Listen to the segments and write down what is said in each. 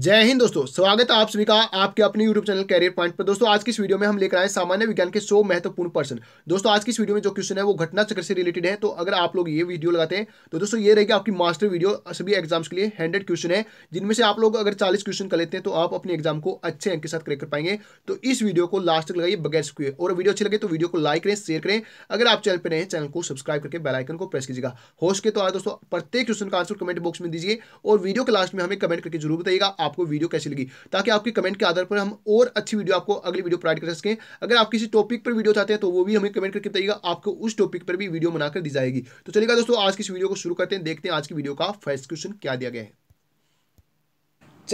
जय हिंद दोस्तों स्वागत है आप सभी का आपके अपने YouTube चैनल कैरियर पॉइंट पर दोस्तों आज की इस वीडियो में हम लेकर आए सामान्य विज्ञान के सौ महत्वपूर्ण पर्सन दोस्तों आज की इस वीडियो में जो क्वेश्चन है वो घटना चक्र से रिलेटेड है तो अगर आप लोग ये वीडियो लगाते हैं तो दोस्तों ये रहेगी आपकी मास्टर वीडियो सभी एग्जाम्स के लिए हंड्रेड क्वेश्चन है जिनमें से आप लोग अगर चालीस क्वेश्चन कर लेते हैं तो आप अपने एग्जाम को अच्छे अंक के साथ क्रेक कर पाएंगे तो इस वीडियो को लास्ट तक लगाइए बगैर स्क्वे और वीडियो अच्छी लगे तो वीडियो को लाइक करें शेयर करें अगर आप चैनल पर रहे चैनल को सब्सक्राइब करके बेलाइकन को प्रेस कीजिएगा होश के तो आज दोस्तों प्रत्येक क्वेश्चन का आंसर कमेंट बॉक्स में दीजिए और वीडियो के लास्ट में हमें कमेंट करके जरूर बताइएगा आपको वीडियो कैसी लगी ताकि आपके कमेंट के आधार पर हम और अच्छी वीडियो आपको अगली वीडियो प्रोवाइड कर सकें अगर आप किसी टॉपिक पर वीडियो चाहते हैं तो वो भी हमें कमेंट करके बताइएगा आपको उस टॉपिक पर भी वीडियो बनाकर दी जाएगी तो चलेगा दोस्तों आज की इस वीडियो को शुरू करते हैं देखते हैं आज की वीडियो का फर्स्ट क्वेश्चन क्या दिया गया है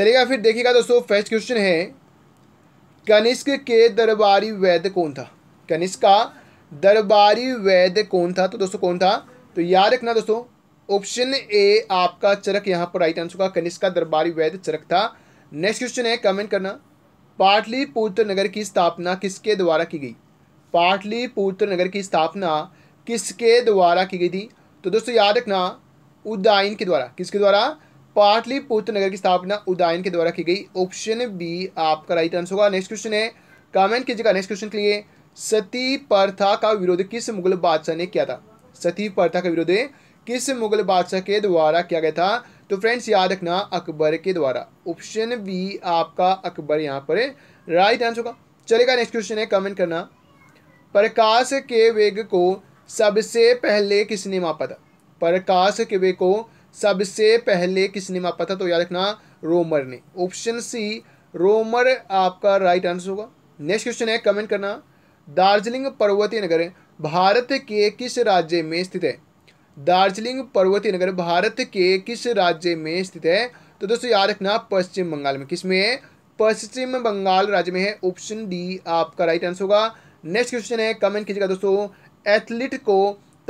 चलेगा फिर देखिएगा दोस्तों फर्स्ट क्वेश्चन है कनिष्क के दरबारी वैद्य कौन था कनिष्क का दरबारी वैद्य कौन था तो दोस्तों कौन था तो याद रखना दोस्तों ऑप्शन ए आपका चरक यहाँ पर राइट आंसर होगा कनिष्का दरबारी वैद्य चरक था नेक्स्ट क्वेश्चन है कमेंट करना पाटलिपुत्र नगर की स्थापना किसके द्वारा की गई पाटलिपुत्र नगर की स्थापना किसके द्वारा की गई थी तो दोस्तों याद रखना उदायन के द्वारा किसके द्वारा पाटलिपुत्र नगर की स्थापना उदायन के द्वारा की गई ऑप्शन बी आपका राइट आंसर होगा नेक्स्ट क्वेश्चन है कमेंट कीजिएगा नेक्स्ट क्वेश्चन के लिए सती प्रथा का विरोध किस मुगल बादशाह ने किया था सती प्रथा का विरोध किस मुगल बादशाह के द्वारा किया गया था तो फ्रेंड्स याद रखना अकबर के द्वारा ऑप्शन बी आपका अकबर यहाँ पर राइट आंसर होगा चलेगा नेक्स्ट क्वेश्चन है कमेंट करना प्रकाश के वेग को सबसे पहले किसने मापा था प्रकाश के वेग को सबसे पहले किसने मापा था तो याद रखना रोमर ने ऑप्शन सी रोमर आपका राइट आंसर होगा नेक्स्ट क्वेश्चन है कमेंट करना दार्जिलिंग पर्वतीय नगर भारत के किस राज्य में स्थित है दार्जिलिंग पर्वतीय नगर भारत के किस राज्य में स्थित है तो दोस्तों याद रखना पश्चिम बंगाल में किस में है पश्चिम बंगाल राज्य में है ऑप्शन डी आपका राइट आंसर होगा नेक्स्ट क्वेश्चन है कमेंट कीजिएगा दोस्तों एथलीट को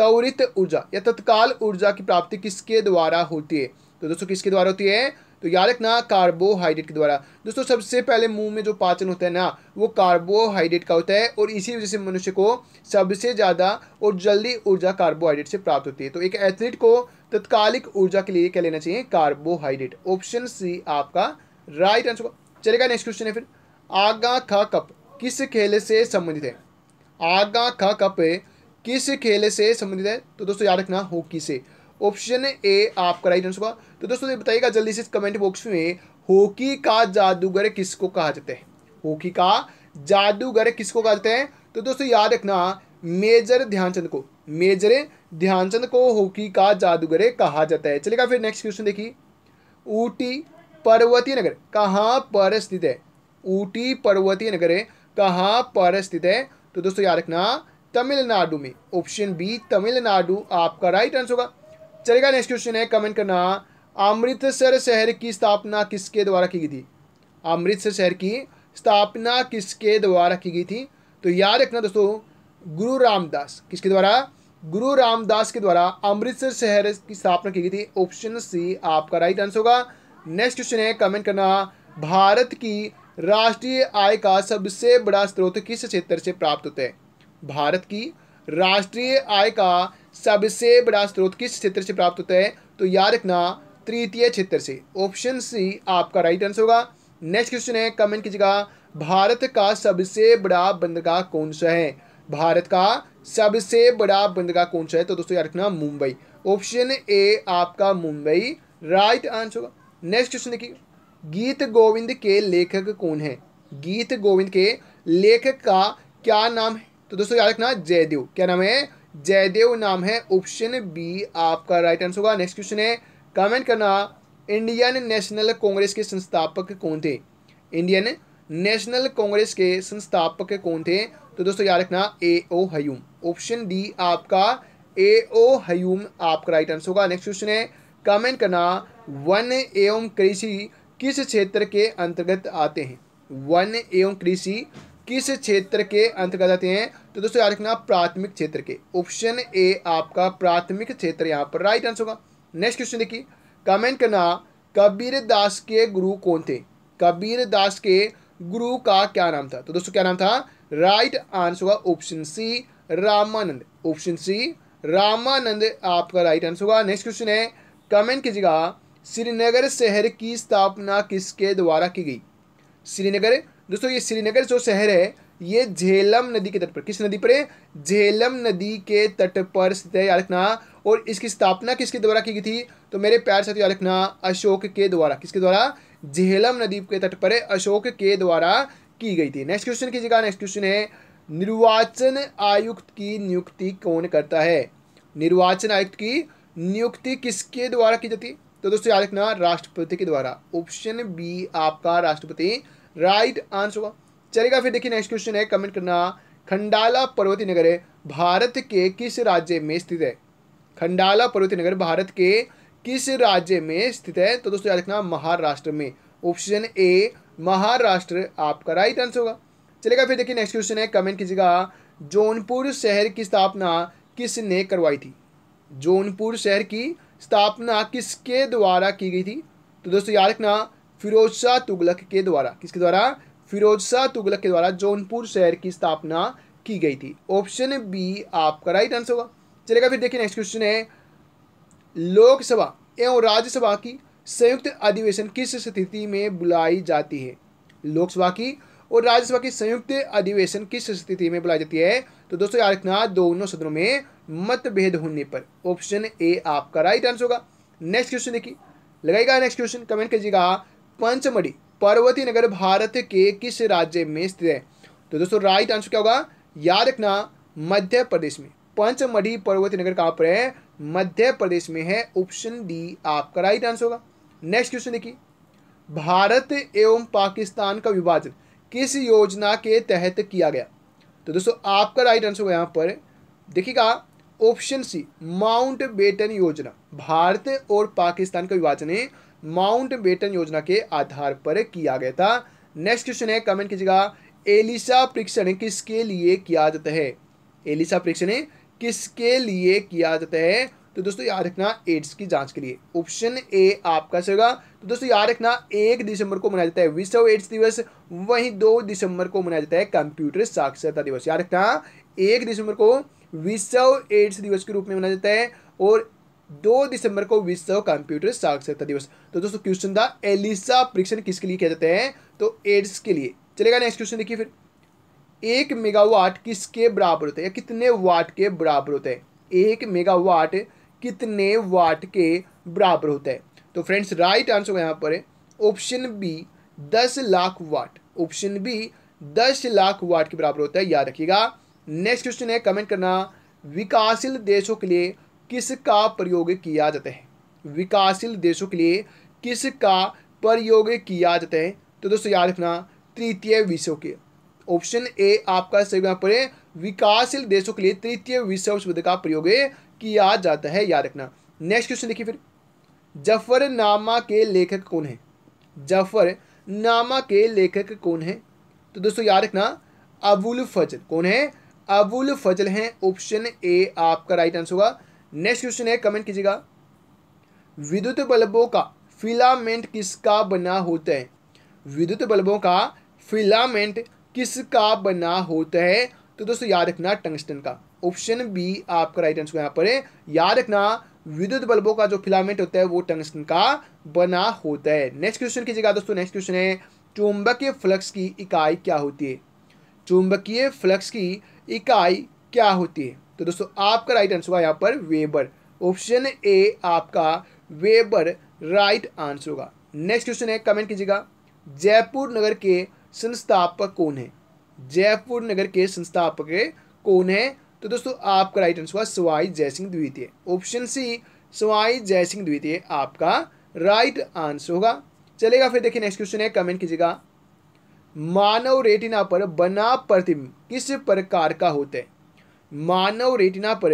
त्वरित ऊर्जा या तत्काल ऊर्जा की प्राप्ति किसके द्वारा होती है तो दोस्तों किसके द्वारा होती है तो याद रखना कार्बोहाइड्रेट के द्वारा दोस्तों सबसे पहले मुंह में जो पाचन होता है ना वो कार्बोहाइड्रेट का होता है और इसी वजह से मनुष्य को सबसे ज़्यादा और जल्दी ऊर्जा कार्बोहाइड्रेट से प्राप्त होती है तो एक एथलीट को तत्कालिक ऊर्जा के लिए क्या लेना चाहिए कार्बोहाइड्रेट ऑप्शन सी आपका राइट आंसर चलेगा नेक्स्ट क्वेश्चन है फिर आगा खा कप किस खेल से संबंधित है आगा खा कप किस खेल से संबंधित है तो दोस्तों याद रखना हॉकी से ऑप्शन ए आपका राइट आंसर होगा तो दोस्तों बताइएगा जल्दी से कमेंट बॉक्स में हॉकी का जादूगर किसको कहा जाता है हॉकी का जादूगर किसको कहा जाता है तो दोस्तों याद रखना मेजर ध्यानचंद को मेजर ध्यानचंद को हॉकी का जादूगर कहा जाता है चलेगा फिर नेक्स्ट क्वेश्चन देखिए ऊटी पर्वतीय नगर कहाँ पर स्थित है ऊटी पर्वतीय नगर कहाँ पर स्थित है तो दोस्तों याद रखना तमिलनाडु में ऑप्शन बी तमिलनाडु आपका राइट आंसर होगा चलेगा नेक्स्ट क्वेश्चन है कमेंट करना अमृतसर शहर की स्थापना किसके द्वारा की गई थी अमृतसर शहर की स्थापना किसके द्वारा की गई थी तो याद रखना दोस्तों गुरु रामदास किसके द्वारा गुरु रामदास के द्वारा अमृतसर शहर की स्थापना की गई थी ऑप्शन सी आपका राइट आंसर होगा नेक्स्ट क्वेश्चन है कमेंट करना भारत की राष्ट्रीय आय का सबसे बड़ा स्रोत किस क्षेत्र से प्राप्त होता है भारत की राष्ट्रीय आय का सबसे बड़ा स्रोत किस क्षेत्र से प्राप्त होता है तो याद रखना तृतीय क्षेत्र से ऑप्शन सी आपका राइट आंसर होगा नेक्स्ट क्वेश्चन है कमेंट कीजिएगा भारत का सबसे बड़ा बंदरगाह कौन सा है भारत का सबसे बड़ा बंदरगाह कौन सा है तो दोस्तों याद रखना मुंबई ऑप्शन ए आपका मुंबई राइट आंसर होगा नेक्स्ट क्वेश्चन देखिए गीत गोविंद के लेखक कौन है गीत गोविंद के लेखक का क्या नाम है तो दोस्तों याद रखना जयदेव क्या नाम है जयदेव नाम है ऑप्शन बी आपका राइट आंसर होगा नेक्स्ट क्वेश्चन है कमेंट करना इंडियन नेशनल कांग्रेस के संस्थापक कौन थे इंडियन नेशनल कांग्रेस के संस्थापक कौन थे तो दोस्तों याद रखना ए ओ हयूम ऑप्शन डी आपका ए ओ हयूम आपका राइट आंसर होगा नेक्स्ट क्वेश्चन है कमेंट करना वन एवं कृषि किस क्षेत्र के अंतर्गत आते हैं वन एवं कृषि किस क्षेत्र के अंतर्गत आते हैं तो दोस्तों याद रखना प्राथमिक क्षेत्र के ऑप्शन ए आपका प्राथमिक क्षेत्र यहाँ पर राइट आंसर होगा नेक्स्ट क्वेश्चन देखिए कमेंट करना कबीर दास के गुरु कौन थे कबीर दास के गुरु का क्या नाम था तो दोस्तों क्या नाम था राइट आंसर होगा option C Ramanand option C Ramanand आपका राइट आंसर होगा नेक्स्ट क्वेश्चन है कमेंट कीजिएगा श्रीनगर शहर की स्थापना किसके द्वारा की गई श्रीनगर दोस्तों ये श्रीनगर जो शहर है ये झेलम नदी के तट पर किस नदी पर है झेलम नदी के तट पर स्थित है याद रखना और इसकी स्थापना किसके द्वारा की गई थी तो मेरे प्यार साथ याद रखना अशोक के द्वारा किसके द्वारा झेलम नदी के तट पर अशोक के द्वारा की गई थी नेक्स्ट क्वेश्चन कीजिएगा नेक्स्ट क्वेश्चन है निर्वाचन आयुक्त की नियुक्ति कौन करता है निर्वाचन आयुक्त की नियुक्ति किसके द्वारा की जाती तो दोस्तों याद रखना राष्ट्रपति के द्वारा ऑप्शन बी आपका राष्ट्रपति राइट आंसर होगा चलेगा फिर देखिए नेक्स्ट क्वेश्चन है कमेंट करना खंडाला पर्वती नगर भारत के किस राज्य में स्थित है खंडाला पर्वती नगर भारत के किस राज्य में स्थित है तो दोस्तों याद रखना महाराष्ट्र में ऑप्शन ए महाराष्ट्र आपका राइट आंसर होगा चलेगा फिर देखिए नेक्स्ट क्वेश्चन है कमेंट कीजिएगा जौनपुर शहर की स्थापना किसने करवाई थी जौनपुर शहर की स्थापना किसके द्वारा की गई थी तो दोस्तों याद रखना फिरोज शाह तुगलक के द्वारा किसके द्वारा फिरोज शाह तुगलक के द्वारा जौनपुर शहर की स्थापना की गई थी ऑप्शन बी आपका राइट आंसर होगा चलेगा फिर देखिए नेक्स्ट क्वेश्चन है लोकसभा एवं राज्यसभा की संयुक्त अधिवेशन किस स्थिति में बुलाई जाती है लोकसभा की और राज्यसभा की संयुक्त अधिवेशन किस स्थिति में बुलाई जाती है तो दोस्तों याद रखना दोनों सदनों में मतभेद होने पर ऑप्शन ए आपका राइट आंसर होगा नेक्स्ट क्वेश्चन देखिए लगाएगा नेक्स्ट क्वेश्चन कमेंट कीजिएगा पंचमढ़ी पर्वती नगर भारत के किस राज्य में स्थित है तो दोस्तों राइट आंसर क्या होगा याद रखना मध्य प्रदेश में पंचमढ़ी पर्वती नगर कहां पर है मध्य प्रदेश में है ऑप्शन डी आपका राइट आंसर होगा नेक्स्ट क्वेश्चन देखिए भारत एवं पाकिस्तान का विभाजन किस योजना के तहत किया गया तो दोस्तों आपका राइट आंसर होगा यहां पर देखिएगा ऑप्शन सी माउंट बेटन योजना भारत और पाकिस्तान का विभाजन है माउंट बेटन योजना के आधार पर किया गया था नेक्स्ट क्वेश्चन है कमेंट कीजिएगा एलिसा परीक्षण किसके लिए किया जाता है एलिसा परीक्षण किसके लिए किया जाता है तो दोस्तों याद रखना एड्स की जांच के लिए ऑप्शन ए आपका सही होगा तो दोस्तों याद रखना एक दिसंबर को मनाया जाता है विश्व एड्स दिवस वहीं दो दिसंबर को मनाया जाता है कंप्यूटर साक्षरता दिवस याद रखना एक दिसंबर को विश्व एड्स दिवस के रूप में मनाया जाता है और दो दिसंबर को विश्व कंप्यूटर साक्षरता दिवस तो दोस्तों क्वेश्चन था एलिसा परीक्षण किसके लिए किया जाते हैं तो एड्स के लिए चलेगा नेक्स्ट क्वेश्चन देखिए फिर एक मेगावाट किसके बराबर होता है या कितने वाट के बराबर होता है एक मेगावाट कितने वाट के बराबर होता है तो फ्रेंड्स राइट आंसर यहाँ पर ऑप्शन बी दस लाख वाट ऑप्शन बी दस लाख वाट के बराबर होता है याद रखिएगा नेक्स्ट क्वेश्चन है कमेंट करना विकासशील देशों के लिए किसका प्रयोग किया जाता है विकासशील देशों के लिए किसका प्रयोग किया जाता है तो दोस्तों याद रखना तृतीय विश्व के ऑप्शन ए आपका सही यहाँ पर विकासशील देशों के लिए तृतीय विषय शब्द का प्रयोग किया जाता है याद रखना नेक्स्ट क्वेश्चन देखिए फिर जफर नामा के लेखक कौन है जफर नामा के लेखक कौन है तो दोस्तों याद रखना अबुल फजल कौन है अबुल फजल है ऑप्शन ए आपका राइट आंसर होगा नेक्स्ट क्वेश्चन है कमेंट कीजिएगा विद्युत बल्बों का फिलामेंट किसका बना होता है विद्युत बल्बों का फिलामेंट किसका बना होता है तो दोस्तों याद रखना टंगस्टन का ऑप्शन बी आपका राइट आंसर यहां पर है याद रखना विद्युत बल्बों का जो फिलामेंट होता है वो टंगस्टन का बना होता है नेक्स्ट क्वेश्चन कीजिएगा दोस्तों नेक्स्ट क्वेश्चन है चुंबकीय फ्लक्स की इकाई क्या होती है चुंबकीय फ्लक्स की इकाई क्या होती है तो दोस्तों आपका राइट आंसर होगा यहाँ पर वेबर ऑप्शन ए आपका वेबर राइट आंसर होगा नेक्स्ट क्वेश्चन है कमेंट कीजिएगा जयपुर नगर के संस्थापक कौन है जयपुर नगर के संस्थापक कौन है तो दोस्तों आपका राइट आंसर होगा सवाई जयसिंह द्वितीय ऑप्शन सी सवाई जयसिंह द्वितीय आपका राइट आंसर होगा चलेगा फिर देखिए नेक्स्ट क्वेश्चन है कमेंट कीजिएगा मानव रेटिना पर बना प्रतिबिंब किस प्रकार का होता है मानव रेटिना पर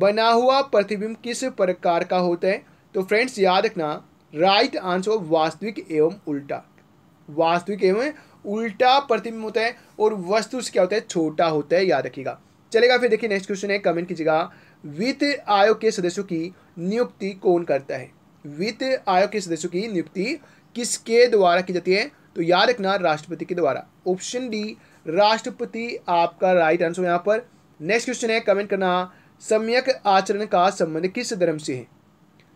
बना हुआ प्रतिबिंब किस प्रकार का होता है तो फ्रेंड्स याद रखना राइट आंसर वास्तविक एवं उल्टा वास्तविक एवं उल्टा प्रतिबिंब होता है और वस्तु क्या होता है छोटा होता है याद रखिएगा चलेगा फिर देखिए नेक्स्ट क्वेश्चन है कमेंट कीजिएगा वित्त आयोग के सदस्यों की नियुक्ति कौन करता है वित्त आयोग के सदस्यों की नियुक्ति किसके द्वारा की जाती है तो याद रखना राष्ट्रपति के द्वारा ऑप्शन डी राष्ट्रपति आपका राइट आंसर यहाँ पर नेक्स्ट क्वेश्चन है कमेंट करना सम्यक आचरण का संबंध किस धर्म से है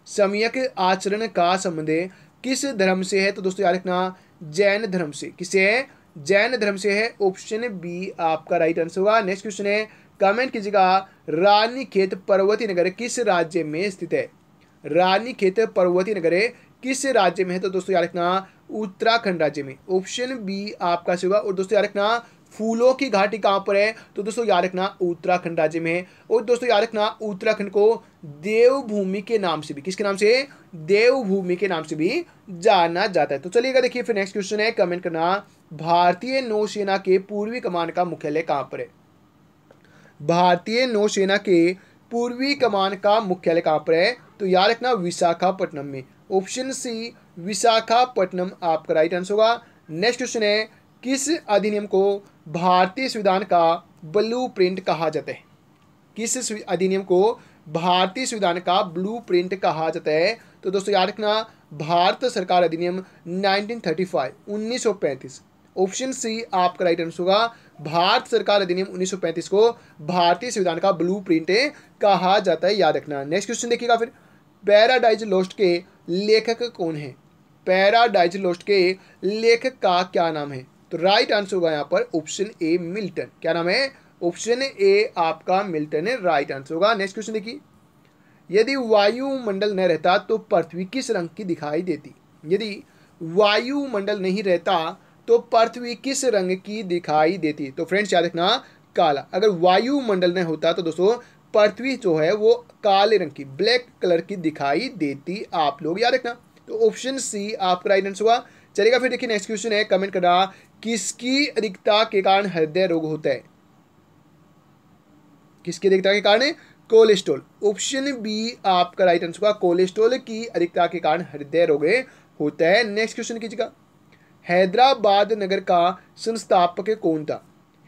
सम्यक आचरण का संबंध किस धर्म से है तो दोस्तों याद रखना जैन धर्म से किसे है जैन धर्म से है ऑप्शन बी आपका राइट आंसर होगा नेक्स्ट क्वेश्चन है कमेंट कीजिएगा रानी खेत पर्वती नगर किस राज्य में स्थित है रानी खेत पर्वती नगर किस राज्य में है तो दोस्तों याद रखना उत्तराखंड राज्य में ऑप्शन बी आपका से होगा और दोस्तों याद रखना फूलों की घाटी कहाँ पर है तो दोस्तों याद रखना उत्तराखंड राज्य में है और दोस्तों याद रखना उत्तराखंड को देवभूमि के नाम से भी किसके नाम से देवभूमि के नाम से भी जाना जाता है तो चलिएगा देखिए फिर नेक्स्ट क्वेश्चन है कमेंट करना भारतीय नौसेना के पूर्वी कमान का मुख्यालय कहाँ पर है भारतीय नौसेना के पूर्वी कमान का मुख्यालय कहाँ पर है तो याद रखना विशाखापट्टनम में ऑप्शन सी विशाखापट्टनम आपका राइट आंसर होगा नेक्स्ट क्वेश्चन है किस अधिनियम को भारतीय संविधान का ब्लू प्रिंट कहा जाता है किस अधिनियम को भारतीय संविधान का ब्लू प्रिंट कहा जाता है तो दोस्तों याद रखना भारत सरकार अधिनियम 1935 1935 ऑप्शन सी आपका राइट आंसर होगा भारत सरकार अधिनियम 1935 को भारतीय संविधान का ब्लू प्रिंट कहा जाता है याद रखना नेक्स्ट क्वेश्चन देखिएगा फिर पैराडाइज लोस्ट के लेखक कौन है पैराडाइज लोस्ट के लेखक का क्या नाम है तो राइट आंसर होगा यहाँ पर ऑप्शन ए मिल्टन क्या नाम है ऑप्शन ए आपका मिल्टन है राइट आंसर होगा नेक्स्ट क्वेश्चन देखिए यदि वायुमंडल न रहता तो पृथ्वी किस रंग की दिखाई देती यदि वायुमंडल नहीं रहता तो पृथ्वी किस रंग की दिखाई देती तो फ्रेंड्स याद रखना काला अगर वायुमंडल नहीं होता तो दोस्तों पृथ्वी जो है वो काले रंग की ब्लैक कलर की दिखाई देती आप लोग याद रखना तो ऑप्शन सी आपका राइट आंसर हुआ चलेगा फिर देखिए नेक्स्ट क्वेश्चन है कमेंट करना किसकी अधिकता के कारण हृदय रोग होता है किसकी अधिकता के कारण कोलेस्ट्रोल ऑप्शन बी आपका राइट आंसर होगा कोलेस्ट्रोल की अधिकता के कारण हृदय रोग होता है नेक्स्ट क्वेश्चन कीजिएगा हैदराबाद नगर का संस्थापक कौन था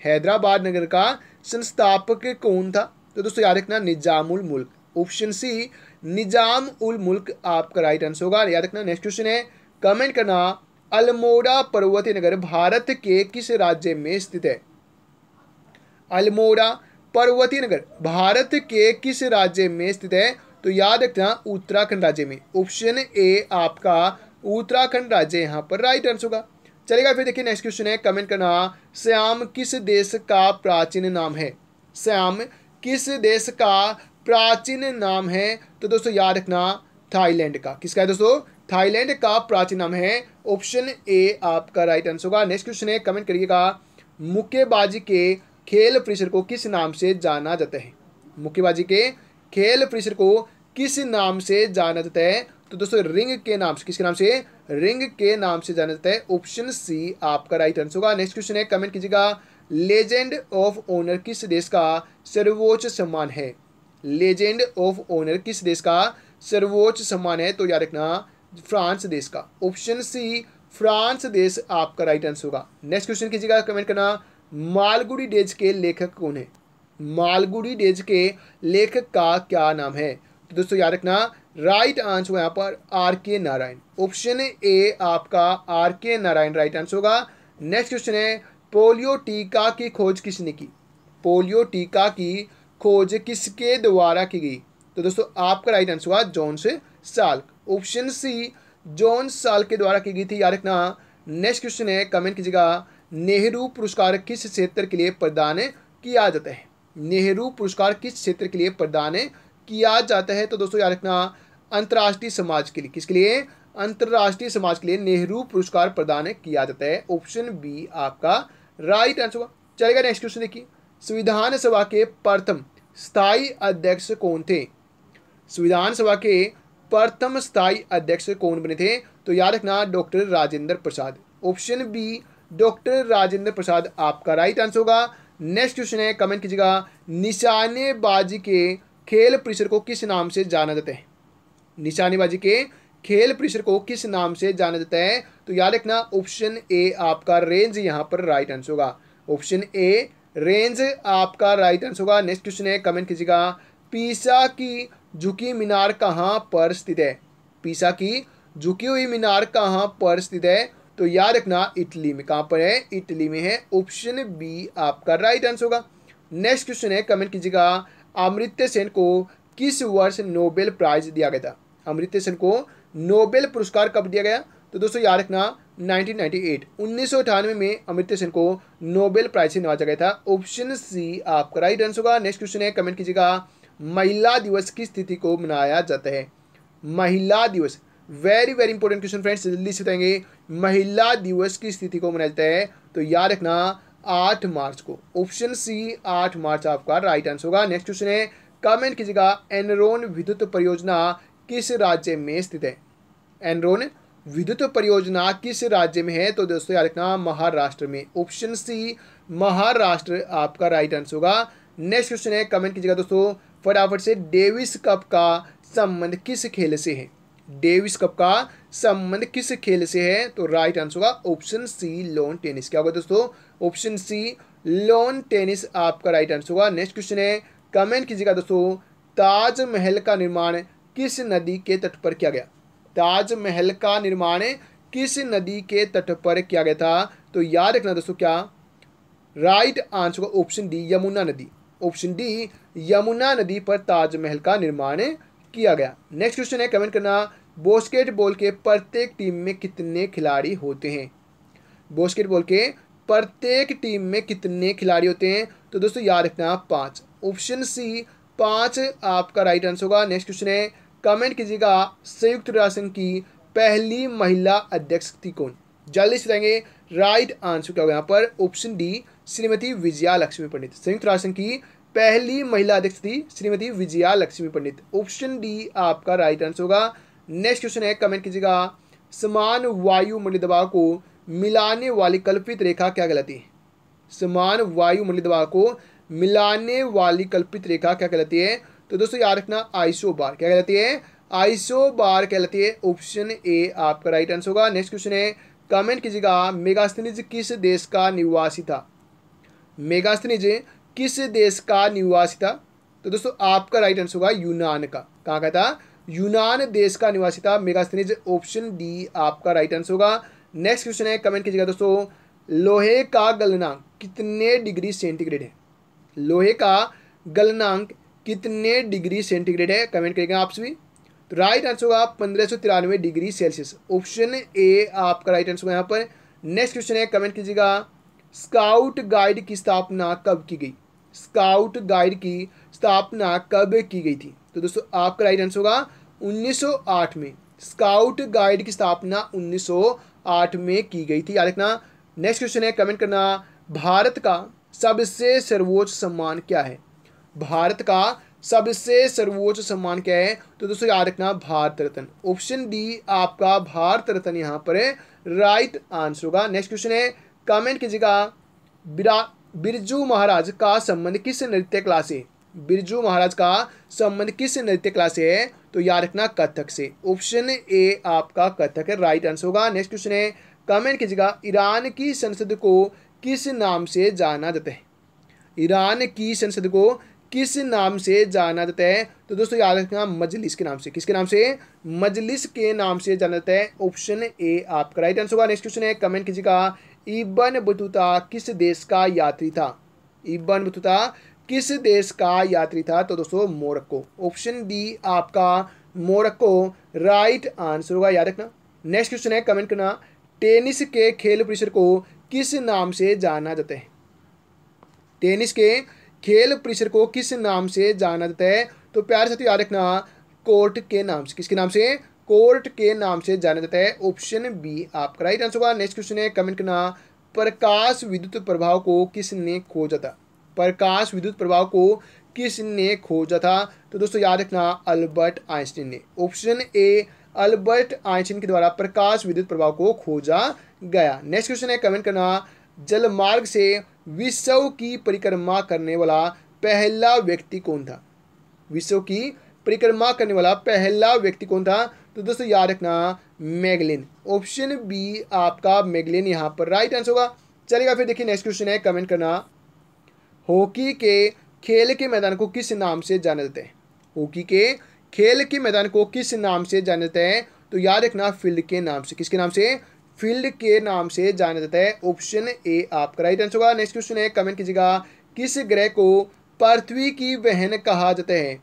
हैदराबाद नगर का संस्थापक कौन था तो दोस्तों याद रखना निजामुल मुल्क ऑप्शन सी निजाम उल मुल्क आपका राइट आंसर होगा याद रखना नेक्स्ट क्वेश्चन है कमेंट करना अल्मोड़ा पर्वतीय नगर भारत के किस राज्य में स्थित है अल्मोड़ा पर्वतीय नगर भारत के किस राज्य में स्थित है तो याद रखना उत्तराखंड राज्य में ऑप्शन ए आपका उत्तराखंड राज्य यहां पर राइट आंसर होगा चलेगा फिर देखिए नेक्स्ट क्वेश्चन है कमेंट करना श्याम किस देश का प्राचीन नाम है श्याम किस देश का प्राचीन नाम है तो दोस्तों याद रखना थाईलैंड का किसका है दोस्तों थाईलैंड का प्राचीन नाम है ऑप्शन ए आपका राइट आंसर होगा नेक्स्ट क्वेश्चन है कमेंट करिएगा मुक्केबाजी के खेल परिसर को किस नाम से जाना जाता है मुक्केबाजी के खेल परिसर को किस नाम से जाना जाता है तो दोस्तों रिंग के नाम से किसके नाम से रिंग के नाम से जाना जाता है ऑप्शन सी आपका राइट आंसर होगा नेक्स्ट क्वेश्चन है कमेंट कीजिएगा लेजेंड ऑफ ऑनर किस देश का सर्वोच्च सम्मान है लेजेंड ऑफ ऑनर किस देश का सर्वोच्च सम्मान है तो याद रखना फ्रांस देश का ऑप्शन सी फ्रांस देश आपका राइट आंसर होगा नेक्स्ट क्वेश्चन कीजिएगा कमेंट करना मालगुड़ी डेज के लेखक कौन है मालगुड़ी डेज के लेखक का क्या नाम है तो दोस्तों याद रखना राइट आंसर यहाँ पर are K Narayan option A आपका R K Narayan right answer होगा नेक्स्ट क्वेश्चन है पोलियो टीका की खोज किसने की पोलियो टीका की खोज किसके द्वारा की गई तो दोस्तों आपका राइट आंसर हुआ जॉन से Salk option C John Salk के द्वारा की गई थी याद रखना नेक्स्ट क्वेश्चन है कमेंट कीजिएगा नेहरू पुरस्कार किस क्षेत्र के लिए प्रदान किया जाता है नेहरू पुरस्कार किस क्षेत्र के लिए प्रदान किया जाता है तो दोस्तों याद रखना अंतर्राष्ट्रीय समाज के लिए किसके लिए अंतर्राष्ट्रीय समाज के लिए नेहरू पुरस्कार प्रदान किया जाता है ऑप्शन बी आपका राइट आंसर होगा चलेगा नेक्स्ट क्वेश्चन देखिए संविधान सभा के प्रथम स्थायी अध्यक्ष कौन थे संविधान सभा के प्रथम स्थायी अध्यक्ष कौन बने थे तो याद रखना doctor Rajendra Prasad option B doctor Rajendra Prasad आपका राइट आंसर होगा नेक्स्ट क्वेश्चन है कमेंट कीजिएगा निशानेबाजी के खेल परिसर को किस नाम से जाना जाता है निशानेबाजी के खेल परिसर को किस नाम से जाना जाता है तो याद रखना ऑप्शन ए आपका रेंज यहां पर राइट आंसर होगा ऑप्शन ए रेंज आपका राइट आंसर होगा नेक्स्ट क्वेश्चन है कमेंट कीजिएगा पीसा की झुकी मीनार कहाँ पर स्थित है पीसा की झुकी हुई मीनार कहाँ पर स्थित है तो याद रखना इटली में कहाँ पर है इटली में है ऑप्शन बी आपका राइट आंसर होगा नेक्स्ट क्वेश्चन है कमेंट कीजिएगा अमृत सेन को किस वर्ष नोबेल प्राइज दिया गया था अमृत सेन को नोबेल पुरस्कार कब दिया गया तो दोस्तों याद रखना 1998 उन्नीस में अमृत सेन को नोबेल प्राइज से नवाजा गया था ऑप्शन सी आपका राइट आंसर होगा नेक्स्ट क्वेश्चन है कमेंट कीजिएगा महिला दिवस की स्थिति को मनाया जाता है महिला दिवस very very important question friends जल्दी से बताएंगे महिला दिवस की स्थिति को मनाया जाता है तो याद रखना आठ मार्च को ऑप्शन सी आठ मार्च आपका राइट आंसर होगा नेक्स्ट क्वेश्चन है कमेंट कीजिएगा एनरोन विद्युत परियोजना किस राज्य में स्थित है एनरोन विद्युत परियोजना किस राज्य में है तो दोस्तों याद रखना महाराष्ट्र में ऑप्शन सी महाराष्ट्र आपका राइट आंसर होगा नेक्स्ट क्वेश्चन है कमेंट कीजिएगा दोस्तों फटाफट से डेविस कप का संबंध किस खेल से है डेविस कप का संबंध किस खेल से है तो राइट आंसर होगा ऑप्शन सी लॉन टेनिस क्या होगा दोस्तों ऑप्शन सी लॉन टेनिस आपका राइट आंसर होगा नेक्स्ट क्वेश्चन है कमेंट कीजिएगा दोस्तों ताजमहल का निर्माण किस नदी के तट पर किया गया ताजमहल का निर्माण किस नदी के तट पर किया गया था तो याद रखना दोस्तों क्या राइट आंसर होगा ऑप्शन डी यमुना नदी ऑप्शन डी यमुना नदी पर ताजमहल का निर्माण किया गया नेक्स्ट क्वेश्चन है कमेंट करना बॉस्केटबॉल के प्रत्येक टीम में कितने खिलाड़ी होते हैं बॉस्केटबॉल के प्रत्येक टीम में कितने खिलाड़ी होते हैं तो दोस्तों याद रखना पाँच ऑप्शन सी पाँच आपका राइट आंसर होगा नेक्स्ट क्वेश्चन है कमेंट कीजिएगा संयुक्त राष्ट्र संघ की पहली महिला अध्यक्ष थी कौन जल्दी से बताएंगे राइट आंसर क्या होगा यहाँ पर ऑप्शन डी श्रीमती विजया लक्ष्मी पंडित संयुक्त राष्ट्र संघ की पहली महिला अध्यक्ष थी श्रीमती विजया लक्ष्मी पंडित ऑप्शन डी आपका राइट आंसर होगा नेक्स्ट क्वेश्चन है कमेंट कीजिएगा समान वायुमंडलीय दबाव को मिलाने वाली कल्पित रेखा क्या कहलाती है समान वायुमंडलीय दबाव को मिलाने वाली कल्पित रेखा क्या कहलाती है तो दोस्तों याद रखना आइसो बार क्या कहलाती है आइसो बार कहलाती है ऑप्शन ए आपका राइट आंसर होगा नेक्स्ट क्वेश्चन है कमेंट कीजिएगा मेगास्थनीज किस देश का निवासी था मेगास्थनीज किस देश का निवासी था तो दोस्तों आपका राइट आंसर होगा यूनान का कहा गया था यूनान देश का निवासी था मेगास्थनीज ऑप्शन डी आपका राइट आंसर होगा नेक्स्ट क्वेश्चन है कमेंट कीजिएगा दोस्तों लोहे का गलनांक कितने डिग्री सेंटीग्रेड है लोहे का गलनांक कितने डिग्री सेंटीग्रेड है कमेंट करिएगा आप सभी तो राइट आंसर होगा पंद्रह सौ तिरानवे डिग्री सेल्सियस ऑप्शन ए आपका राइट आंसर होगा यहाँ पर नेक्स्ट क्वेश्चन है कमेंट कीजिएगा स्काउट गाइड की स्थापना कब की गई स्काउट गाइड की स्थापना कब की गई थी तो दोस्तों आपका राइट आंसर होगा 1908 में स्काउट गाइड की स्थापना 1908 में की गई थी याद रखना नेक्स्ट क्वेश्चन है कमेंट करना भारत का सबसे सर्वोच्च सम्मान क्या है भारत का सबसे सर्वोच्च सम्मान क्या है तो दोस्तों याद रखना भारत रत्न ऑप्शन डी आपका भारत रत्न यहाँ पर है राइट आंसर होगा नेक्स्ट क्वेश्चन है कमेंट कीजिएगा बिरा बिरजू महाराज का संबंध किस नृत्य कला से बिरजू महाराज का संबंध किस नृत्य कला से है तो याद रखना कथक से ऑप्शन ए आपका कथक है राइट आंसर होगा नेक्स्ट क्वेश्चन है कमेंट कीजिएगा ईरान की संसद को किस नाम से जाना जाता है ईरान की संसद को किस नाम से जाना जाता है तो दोस्तों याद रखना मजलिस के नाम से किसके नाम से मजलिस के नाम से जाना जाता है ऑप्शन ए आपका राइट आंसर होगा नेक्स्ट क्वेश्चन है कमेंट कीजिएगा इबन बतूता किस देश का यात्री था इबन बतूता किस देश का यात्री था तो दोस्तों मोरक्को ऑप्शन बी आपका मोरक्को राइट आंसर होगा याद रखना नेक्स्ट क्वेश्चन है कमेंट करना टेनिस के खेल परिसर को किस नाम से जाना जाता है टेनिस के खेल परिसर को किस नाम से जाना जाता है तो प्यारे साथियों याद रखना कोर्ट के नाम से किसके नाम से कोर्ट के नाम से जाना जाता है ऑप्शन बी आपका राइट आंसर होगा नेक्स्ट क्वेश्चन है कमेंट करना प्रकाश विद्युत प्रभाव को किसने खोजा था प्रकाश विद्युत प्रभाव को किसने खोजा था तो दोस्तों याद रखना अल्बर्ट आइंस्टीन ने ऑप्शन ए अल्बर्ट आइंस्टीन के द्वारा प्रकाश विद्युत प्रभाव को खोजा गया नेक्स्ट क्वेश्चन है कमेंट करना जलमार्ग से विश्व की परिक्रमा करने वाला पहला व्यक्ति कौन था विश्व की परिक्रमा करने वाला पहला व्यक्ति कौन था तो दोस्तों याद रखना मेगलिन ऑप्शन बी आपका मेगलिन यहाँ पर राइट आंसर होगा चलेगा फिर देखिए नेक्स्ट क्वेश्चन है कमेंट करना हॉकी के खेल के मैदान को किस नाम से जाना जाता है हॉकी के खेल के मैदान को किस नाम से जाना जाता है तो याद रखना फील्ड के नाम से किसके नाम से फील्ड के नाम से जाना जाता है ऑप्शन ए आपका राइट आंसर होगा नेक्स्ट क्वेश्चन है कमेंट कीजिएगा किस ग्रह को पृथ्वी की बहन कहा जाता है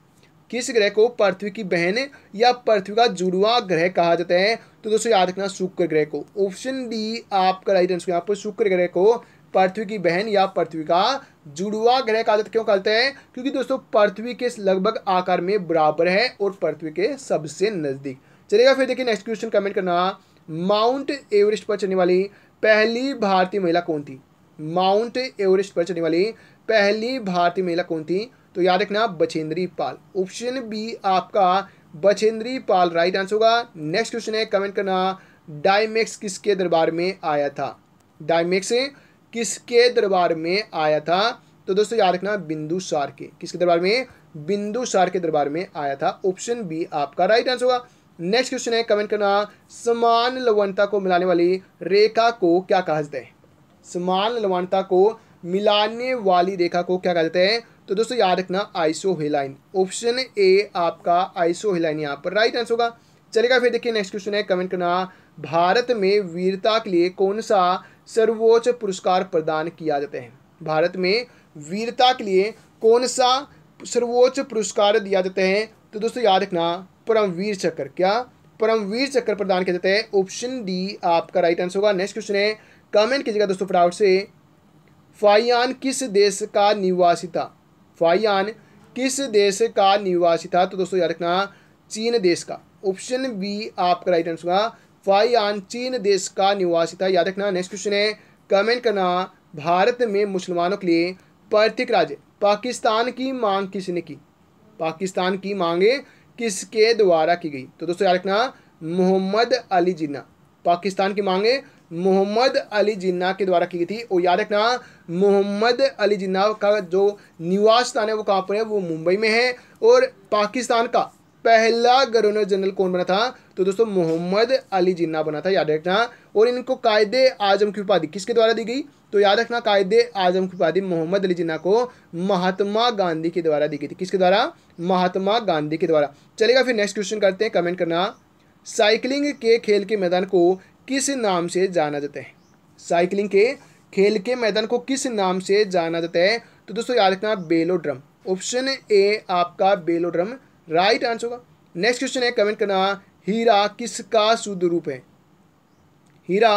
किस ग्रह को पृथ्वी की बहन या पृथ्वी का जुड़वा ग्रह कहा जाता है तो दोस्तों याद रखना शुक्र ग्रह को ऑप्शन डी आपका राइट आंसर यहाँ पर शुक्र ग्रह को पृथ्वी की बहन या पृथ्वी का जुड़वा ग्रह कहा जाता क्यों कहते हैं क्योंकि दोस्तों पृथ्वी के लगभग आकार में बराबर है और पृथ्वी के सबसे नज़दीक चलेगा फिर देखिए नेक्स्ट क्वेश्चन कमेंट करना माउंट एवरेस्ट पर चलने वाली पहली भारतीय महिला कौन थी माउंट एवरेस्ट पर चलने वाली पहली भारतीय महिला कौन थी तो याद रखना बछेंद्री पाल ऑप्शन बी आपका बछेंद्री पाल राइट आंसर होगा नेक्स्ट क्वेश्चन है कमेंट करना डायमेक्स किसके दरबार में आया था डायमेक्स किसके दरबार में आया था तो दोस्तों याद रखना बिंदुसार के किसके दरबार में बिंदुसार के दरबार में आया था ऑप्शन बी आपका राइट आंसर होगा नेक्स्ट क्वेश्चन है कमेंट करना समान लवणता को मिलाने वाली रेखा को क्या कहा जाता है समान लवणता को मिलाने वाली रेखा को क्या कहा जाता है तो दोस्तों याद रखना आइसोहेलाइन ऑप्शन ए आपका आइसोहेलाइन यहाँ पर राइट आंसर होगा चलेगा फिर देखिए नेक्स्ट क्वेश्चन है कमेंट करना भारत में वीरता के लिए कौन सा सर्वोच्च पुरस्कार प्रदान किया जाता है भारत में वीरता के लिए कौन सा सर्वोच्च पुरस्कार दिया जाता है तो दोस्तों याद रखना परमवीर चक्र क्या परमवीर चक्र प्रदान किया जाता है ऑप्शन डी आपका राइट आंसर होगा नेक्स्ट क्वेश्चन है कमेंट कीजिएगा दोस्तों फटाउट से फाइयान किस देश का निवासी था फाइयान किस देश का निवासी था तो दोस्तों याद रखना चीन देश का ऑप्शन बी आपका राइट आंसर होगा फाइयान चीन देश का निवासी था याद रखना नेक्स्ट क्वेश्चन है कमेंट करना भारत में मुसलमानों के लिए पर्थिक राज्य पाकिस्तान की मांग किसने की पाकिस्तान की मांगे किसके द्वारा की गई तो दोस्तों याद रखना मोहम्मद अली जिन्ना पाकिस्तान की मांगे मोहम्मद अली जिन्ना के द्वारा की थी और याद रखना मोहम्मद अली जिन्ना का जो निवास स्थान है वो कहाँ पर है वो मुंबई में है और पाकिस्तान का पहला गवर्नर जनरल कौन बना था तो दोस्तों मोहम्मद अली जिन्ना बना था याद रखना और इनको कायदे आजम की उपाधि किसके द्वारा दी गई तो याद रखना कायदे आजम की उपाधि मोहम्मद अली जिन्ना को महात्मा गांधी के द्वारा दी गई थी किसके द्वारा महात्मा गांधी के द्वारा चलेगा फिर नेक्स्ट क्वेश्चन करते हैं कमेंट करना साइकिलिंग के खेल के मैदान को किस नाम से जाना जाता है साइकिलिंग के खेल के मैदान को किस नाम से जाना जाता है तो दोस्तों याद रखना बेलोड्रम ऑप्शन ए आपका बेलोड्रम राइट आंसर होगा नेक्स्ट क्वेश्चन है कमेंट करना हीरा किसका शुद्ध रूप है हीरा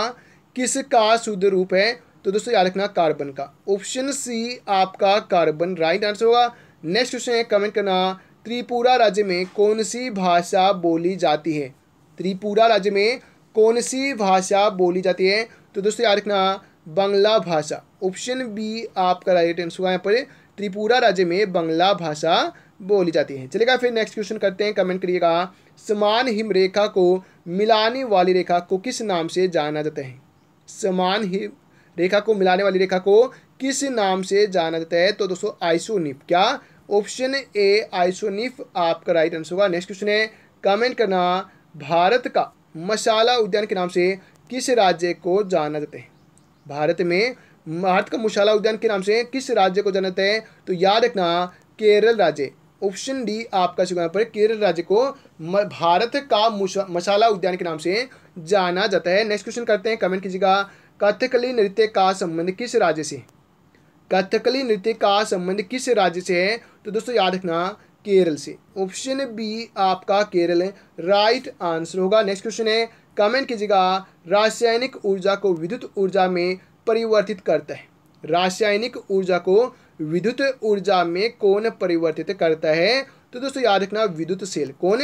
किसका शुद्ध रूप है तो दोस्तों याद रखना कार्बन का ऑप्शन सी आपका कार्बन राइट आंसर होगा नेक्स्ट क्वेश्चन है कमेंट करना त्रिपुरा राज्य में कौन सी भाषा बोली जाती है त्रिपुरा राज्य में कौन सी भाषा बोली जाती है तो दोस्तों याद रखना बांग्ला भाषा ऑप्शन बी आपका राइट आंसर होगा यहाँ पर त्रिपुरा राज्य में बंगला भाषा बोली जाती है चलेगा फिर नेक्स्ट क्वेश्चन करते हैं कमेंट करिएगा समान हिम रेखा को मिलाने वाली रेखा को किस नाम से जाना जाता है समान हिम रेखा को मिलाने वाली रेखा को किस नाम से जाना जाता है तो दोस्तों आइसोनिफ क्या ऑप्शन ए आइसोनिफ आपका राइट आंसर होगा नेक्स्ट क्वेश्चन है कमेंट करना भारत का मशाला उद्यान के नाम से किस राज्य को जाना जाता है भारत में भारत का मशाला उद्यान के नाम से किस राज्य को जाना जाता है तो याद रखना केरल राज्य ऑप्शन डी आपका पर केरल राज्य को भारत का मशाला उद्यान के नाम से जाना जाता है नेक्स्ट क्वेश्चन करते हैं कमेंट कीजिएगा कथकली नृत्य का संबंध किस राज्य से कथकली नृत्य का संबंध किस राज्य से है तो दोस्तों याद रखना केरल से ऑप्शन बी आपका केरल है राइट आंसर होगा नेक्स्ट क्वेश्चन है कमेंट कीजिएगा रासायनिक ऊर्जा को विद्युत ऊर्जा में परिवर्तित करता है रासायनिक ऊर्जा को विद्युत ऊर्जा में कौन परिवर्तित करता है तो दोस्तों याद रखना विद्युत सेल कौन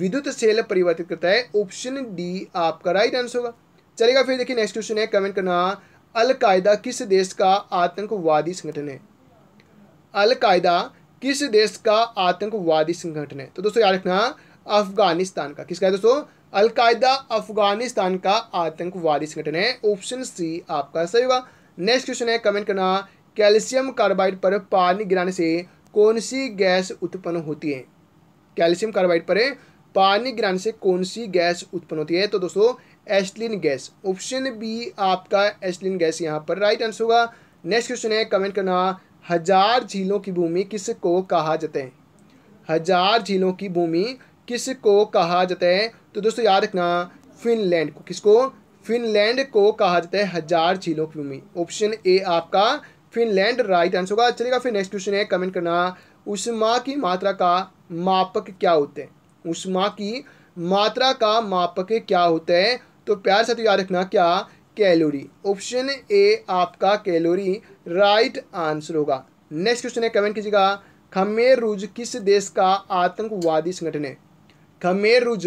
विद्युत सेल परिवर्तित करता है ऑप्शन डी आपका राइट आंसर होगा चलेगा फिर देखिए नेक्स्ट क्वेश्चन है कमेंट करना अलकायदा किस देश का आतंकवादी संगठन है अलकायदा किस देश का आतंकवादी संगठन है तो दोस्तों याद रखना अफगानिस्तान का किसका है दोस्तों अलकायदा अफगानिस्तान का आतंकवादी संगठन है ऑप्शन सी आपका सही होगा नेक्स्ट क्वेश्चन है कमेंट करना कैल्शियम कार्बाइड पर पानी गिराने से कौन सी गैस उत्पन्न होती है कैल्शियम कार्बाइड पर पानी गिराने से कौन सी गैस उत्पन्न होती है तो दोस्तों एस्टलिन गैस ऑप्शन बी आपका एस्टलिन गैस यहाँ पर राइट आंसर होगा नेक्स्ट क्वेश्चन है कमेंट करना हजार झीलों की भूमि किस को कहा जाता है हजार झीलों की भूमि किस को कहा जाता है तो दोस्तों याद रखना फिनलैंड को किसको फिनलैंड को कहा जाता है हजार झीलों की भूमि ऑप्शन ए आपका फिनलैंड राइट आंसर होगा चलेगा फिर नेक्स्ट क्वेश्चन है कमेंट करना उष्मा की मात्रा का मापक क्या होता है उष्मा की मात्रा का मापक क्या होता है तो प्यार से तो याद रखना क्या कैलोरी ऑप्शन ए आपका कैलोरी राइट आंसर होगा नेक्स्ट क्वेश्चन है कमेंट कीजिएगा खमेर रुज किस देश का आतंकवादी संगठन है खमेर रुज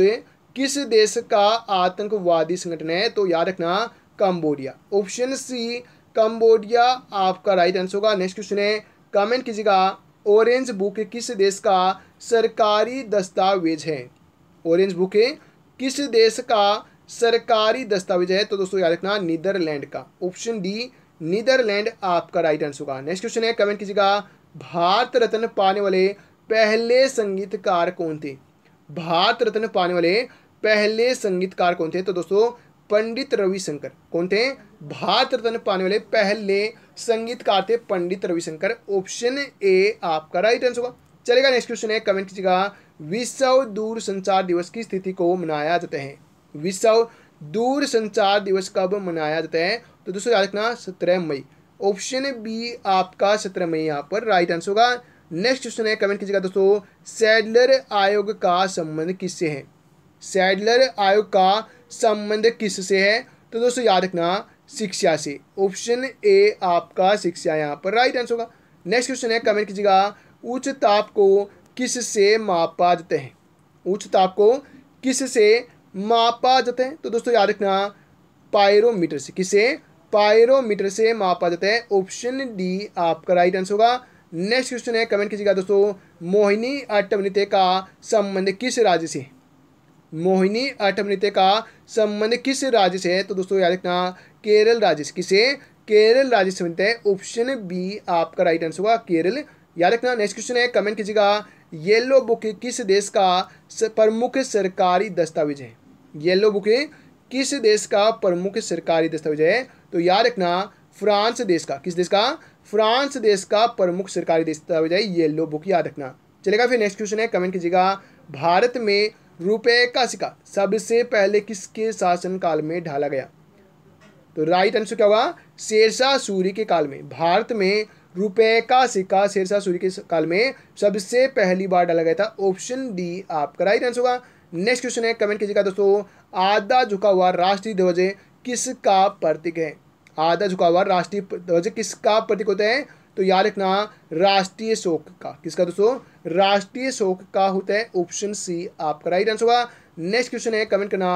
किस देश का आतंकवादी संगठन है तो याद रखना कंबोडिया ऑप्शन सी कंबोडिया आपका राइट आंसर होगा नेक्स्ट क्वेश्चन है कमेंट कीजिएगा ऑरेंज बुक किस देश का सरकारी दस्तावेज है ऑरेंज बुक किस देश का सरकारी दस्तावेज है तो दोस्तों याद रखना नीदरलैंड का ऑप्शन डी नीदरलैंड आपका राइट आंसर होगा नेक्स्ट क्वेश्चन है कमेंट कीजिएगा भारत रत्न पाने वाले पहले संगीतकार कौन थे भारत रत्न पाने वाले पहले संगीतकार कौन थे तो दोस्तों पंडित रविशंकर कौन थे भारत रत्न पाने वाले पहले संगीतकार थे पंडित रविशंकर ऑप्शन ए आपका राइट आंसर होगा चलेगा नेक्स्ट क्वेश्चन है कमेंट कीजिएगा विश्व दूर संचार दिवस की स्थिति को मनाया जाता है विश्व दूर संचार दिवस कब मनाया जाता है तो दोस्तों याद रखना सत्रह मई ऑप्शन बी आपका सत्रह मई यहाँ पर राइट आंसर होगा नेक्स्ट क्वेश्चन है कमेंट कीजिएगा दोस्तों सैडलर आयोग का संबंध किससे है सैडलर आयोग का संबंध किससे है तो दोस्तों याद रखना शिक्षा से ऑप्शन ए आपका शिक्षा यहाँ पर राइट आंसर होगा नेक्स्ट क्वेश्चन है कमेंट कीजिएगा उच्च ताप को किस से मापा जाता है उच्च ताप को किस से मापा जाते हैं तो दोस्तों याद रखना पायरोमीटर से किसे पायरोमीटर से मापा जाता है ऑप्शन डी आपका राइट आंसर होगा नेक्स्ट क्वेश्चन है कमेंट कीजिएगा दोस्तों मोहिनी अट्टम नृत्य का संबंध किस राज्य से मोहिनी अट्टम नृत्य का संबंध किस राज्य से है तो दोस्तों याद रखना केरल राज्य से किसे केरल राज्य से बनते हैं ऑप्शन बी आपका राइट आंसर होगा केरल याद रखना नेक्स्ट क्वेश्चन है कमेंट कीजिएगा येलो बुक किस देश का प्रमुख सरकारी दस्तावेज है येलो बुक किस देश का प्रमुख सरकारी दस्तावेज है तो याद रखना फ्रांस देश का किस देश का फ्रांस देश का प्रमुख सरकारी दस्तावेज है येलो बुक याद रखना चलेगा फिर नेक्स्ट क्वेश्चन है कमेंट कीजिएगा भारत में रुपए का सिक्का सबसे पहले किसके शासनकाल में ढाला गया तो राइट आंसर क्या हुआ शेरशाह सूरी के काल में भारत में रुपए का सिक्का शेरशाह सूरी के काल में सबसे पहली बार डाला गया था ऑप्शन डी आपका राइट आंसर होगा नेक्स्ट क्वेश्चन है कमेंट कीजिएगा दोस्तों आधा झुका हुआ राष्ट्रीय ध्वज किसका प्रतीक है आधा झुका हुआ राष्ट्रीय ध्वज किसका प्रतीक होता है तो याद रखना राष्ट्रीय शोक का किसका दोस्तों राष्ट्रीय शोक का होता है ऑप्शन सी आपका राइट आंसर होगा नेक्स्ट क्वेश्चन है कमेंट करना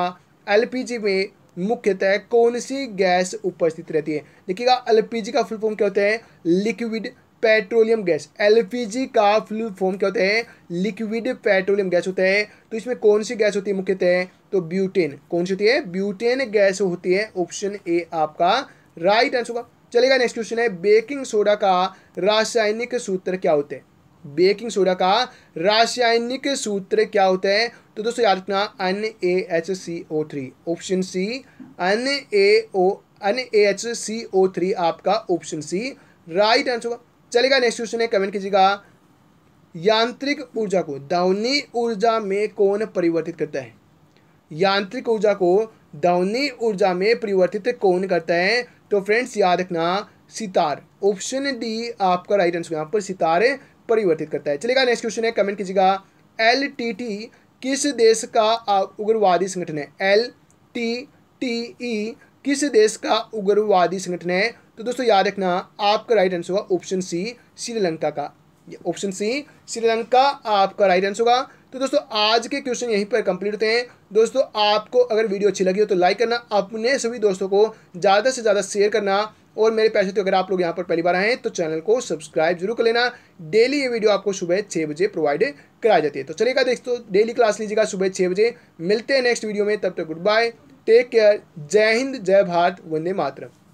एलपीजी में मुख्यतः कौन सी गैस उपस्थित रहती है देखिएगा एलपीजी का फुल फॉर्म क्या होता है लिक्विड पेट्रोलियम गैस एलपीजी का फ्लू फॉर्म क्या होता है लिक्विड पेट्रोलियम गैस होता है तो इसमें कौन सी गैस होती है मुख्यतः तो ब्यूटेन कौन सी होती है ब्यूटेन गैस होती है ऑप्शन ए आपका राइट आंसर होगा चलेगा नेक्स्ट क्वेश्चन है बेकिंग सोडा का रासायनिक सूत्र क्या होता है बेकिंग सोडा का रासायनिक सूत्र क्या होता है तो दोस्तों याद रखना N A H C O three option C N A O N A H C O three आपका ऑप्शन सी राइट आंसर होगा चलेगा नेक्स्ट क्वेश्चन है कमेंट कीजिएगा यांत्रिक ऊर्जा को दौनी ऊर्जा में कौन परिवर्तित करता है यांत्रिक ऊर्जा को दौनी ऊर्जा में परिवर्तित कौन करता है तो फ्रेंड्स याद रखना सितार ऑप्शन डी आपका राइट आंसर यहाँ पर सितार परिवर्तित करता है चलेगा नेक्स्ट क्वेश्चन है कमेंट कीजिएगा एल टी टी किस देश का उग्रवादी संगठन है एल टी टी ई किस देश का उग्रवादी संगठन है तो दोस्तों याद रखना आपका राइट आंसर होगा ऑप्शन सी श्रीलंका का ऑप्शन सी श्रीलंका आपका राइट आंसर होगा तो दोस्तों आज के क्वेश्चन यहीं पर कंप्लीट होते हैं दोस्तों आपको अगर वीडियो अच्छी लगी हो तो लाइक करना अपने सभी दोस्तों को ज़्यादा से ज़्यादा शेयर करना और मेरे पैसे तो अगर आप लोग यहाँ पर पहली बार हैं तो चैनल को सब्सक्राइब जरूर कर लेना डेली ये वीडियो आपको सुबह छः बजे प्रोवाइड कराई जाती है तो चलेगा दोस्तों डेली क्लास लीजिएगा सुबह छः बजे मिलते हैं नेक्स्ट वीडियो में तब तक गुड बाय टेक केयर जय हिंद जय भारत वंदे मातरम